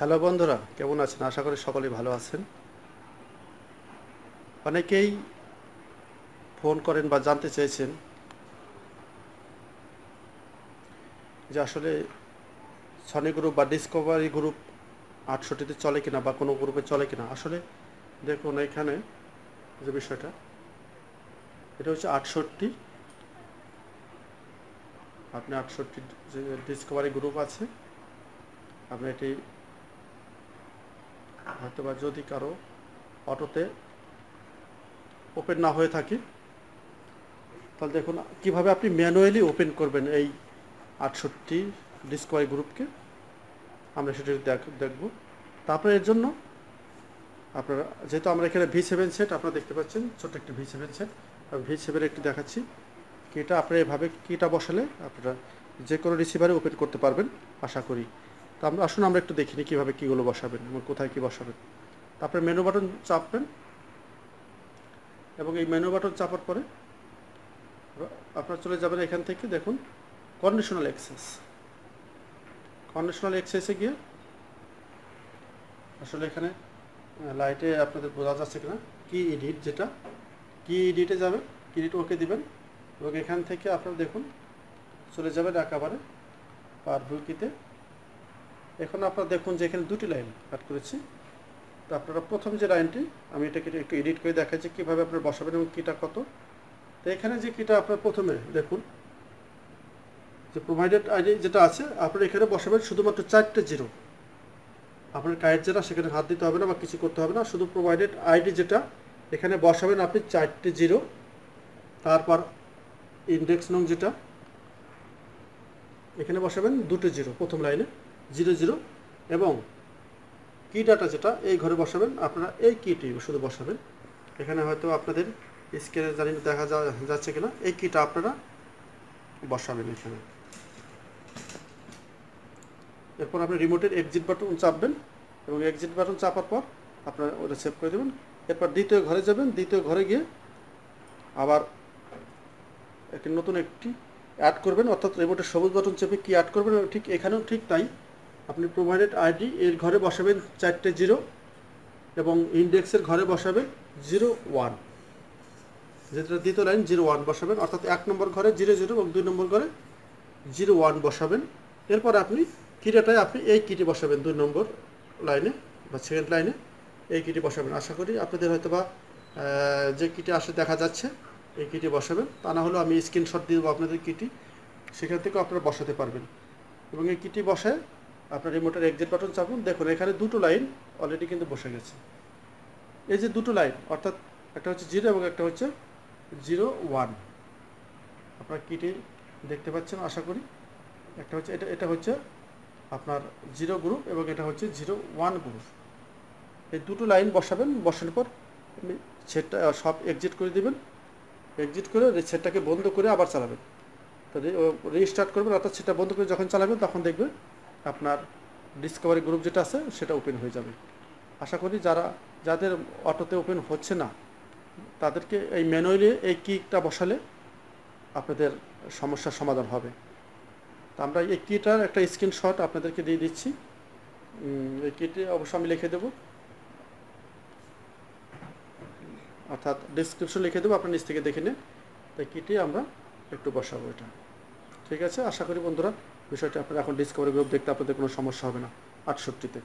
hello বন্ধুরা কেমন আছেন আশা করি সকলেই ভালো আছেন অনেকেই ফোন করেন বা জানতে চেয়েছেন যে আসলে সনি গ্রুপ বা ডিসকভারি গ্রুপ আটষট্টিতে চলে কিনা বা কোনো গ্রুপে চলে কিনা আসলে দেখুন এখানে যে বিষয়টা এটা হচ্ছে আটষট্টি আপনি আটষট্টি যে ডিসকভারি গ্রুপ আছে আপনি এটি বা যদি কারো অটোতে ওপেন না হয়ে থাকে তাহলে দেখুন কিভাবে আপনি ম্যানুয়ালি ওপেন করবেন এই আটষট্টি ডিসকোয়ারি গ্রুপকে আমরা সেটি দেখব তারপরে এর জন্য আপনারা যেহেতু আমরা এখানে ভি সেভেন সেট আপনারা দেখতে পাচ্ছেন ছোট্ট একটি ভি সেভেন সেট আমি ভি সেভেন একটি দেখাচ্ছি কিটা আপনারা এভাবে কিটা বসালে আপনারা যে কোনো রিসিভারে ওপেন করতে পারবেন আশা করি তো আমরা আসুন আমরা একটু দেখিনি কীভাবে কীগুলো বসাবেন এবং কোথায় কী বসাবেন তারপরে মেনু বাটন চাপবেন এবং এই মেনু বাটন চাপার পরে আপনারা চলে যাবেন এখান থেকে দেখুন কন্ডিশনাল এক্সেস কন্ডিশনাল এক্সেসে গিয়ে আসলে এখানে লাইটে আপনাদের বোঝা যাচ্ছে কিনা কি এডিট যেটা কি এডিটে যাবেন কি এডিট ওকে দিবেন এবং এখান থেকে আপনারা দেখুন চলে যাবেন একেবারে পার ভিউকিতে এখন আপনারা দেখুন যে এখানে দুটি লাইন কাট করেছি তো আপনারা প্রথম যে লাইনটি আমি এটাকে একটু এডিট করে দেখাচ্ছি কীভাবে আপনার বসাবেন এবং কীটা কত তো এখানে যে কীটা আপনার প্রথমে দেখুন যে প্রোভাইডেড আইডি যেটা আছে আপনার এখানে বসাবেন শুধুমাত্র চারটে জিরো আপনার কায়ের যেটা সেখানে হাত দিতে হবে না বা কিছু করতে হবে না শুধু প্রোভাইডেড আইডি যেটা এখানে বসাবেন আপনি চারটে জিরো তারপর ইন্ডেক্স নং যেটা এখানে বসাবেন দুটো জিরো প্রথম লাইনে জিরো জিরো এবং কি ডাটা যেটা এই ঘরে বসাবেন আপনারা এই কিটি শুধু বসাবেন এখানে হয়তো আপনাদের স্ক্রিনে জানি দেখা যাচ্ছে কিনা এই কিটা আপনারা বসাবেন এখানে এরপর আপনি রিমোটের এক্সিট বাটন চাপবেন এবং এক্সিট বাটন চাপার পর আপনারা ওটা সেভ করে দেবেন এরপর দ্বিতীয় ঘরে যাবেন দ্বিতীয় ঘরে গিয়ে আবার একটি নতুন একটি অ্যাড করবেন অর্থাৎ রিমোটের সবুজ বাটন চেপে কি অ্যাড করবেন ঠিক এখানেও ঠিক তাই আপনি প্রোভাইডেড আইডি এর ঘরে বসাবেন চারটে জিরো এবং ইন্ডেক্সের ঘরে বসাবেন জিরো ওয়ান যেটা দ্বিতীয় লাইন জিরো ওয়ান বসাবেন অর্থাৎ এক নম্বর ঘরে জিরো জিরো এবং দুই নম্বর ঘরে জিরো ওয়ান বসাবেন এরপর আপনি কিটাটায় আপনি এই কিটি বসাবেন দুই নম্বর লাইনে বা সেকেন্ড লাইনে এই কিটি বসাবেন আশা করি আপনাদের হয়তো বা যে কিটি আসে দেখা যাচ্ছে এই কিটি বসাবেন তা না হলেও আমি স্ক্রিনশট দিয়ে দেবো আপনাদের কিটি সেখান থেকে আপনারা বসাতে পারবেন এবং এই কিটি বসায় আপনার রিমোটের এক্সিট বাটন চাপুন দেখুন এখানে দুটো লাইন অলরেডি কিন্তু বসে গেছে এই যে দুটো লাইন অর্থাৎ একটা হচ্ছে জিরো এবং একটা হচ্ছে জিরো ওয়ান আপনার কীটি দেখতে পাচ্ছেন আশা করি একটা হচ্ছে এটা এটা হচ্ছে আপনার জিরো গ্রুপ এবং এটা হচ্ছে জিরো ওয়ান গ্রুপ এই দুটো লাইন বসাবেন বসানোর পর সেটটা সব এক্সিট করে দেবেন এক্সিট করে সেটটাকে বন্ধ করে আবার চালাবেন তো রিস্টার্ট করবেন অর্থাৎ সেটা বন্ধ করে যখন চালাবেন তখন দেখবেন আপনার ডিসকভারি গ্রুপ যেটা আছে সেটা ওপেন হয়ে যাবে আশা করি যারা যাদের অটোতে ওপেন হচ্ছে না তাদেরকে এই ম্যানুয়ালি এই কিটা বসালে আপনাদের সমস্যার সমাধান হবে তো আমরা এই কিটার একটা স্ক্রিনশট আপনাদেরকে দিয়ে দিচ্ছি এই কিটে অবশ্য আমি লিখে দেব অর্থাৎ ডিসক্রিপশন লিখে দেবো আপনার নিচ থেকে দেখে নেন তাই কিটে আমরা একটু বসাবো এটা ঠিক আছে আশা করি বন্ধুরা বিষয়টি আপনারা এখন ডিসকভারি গ্রুপ দেখতে আপনাদের কোনো সমস্যা হবে না আটষট্টিতে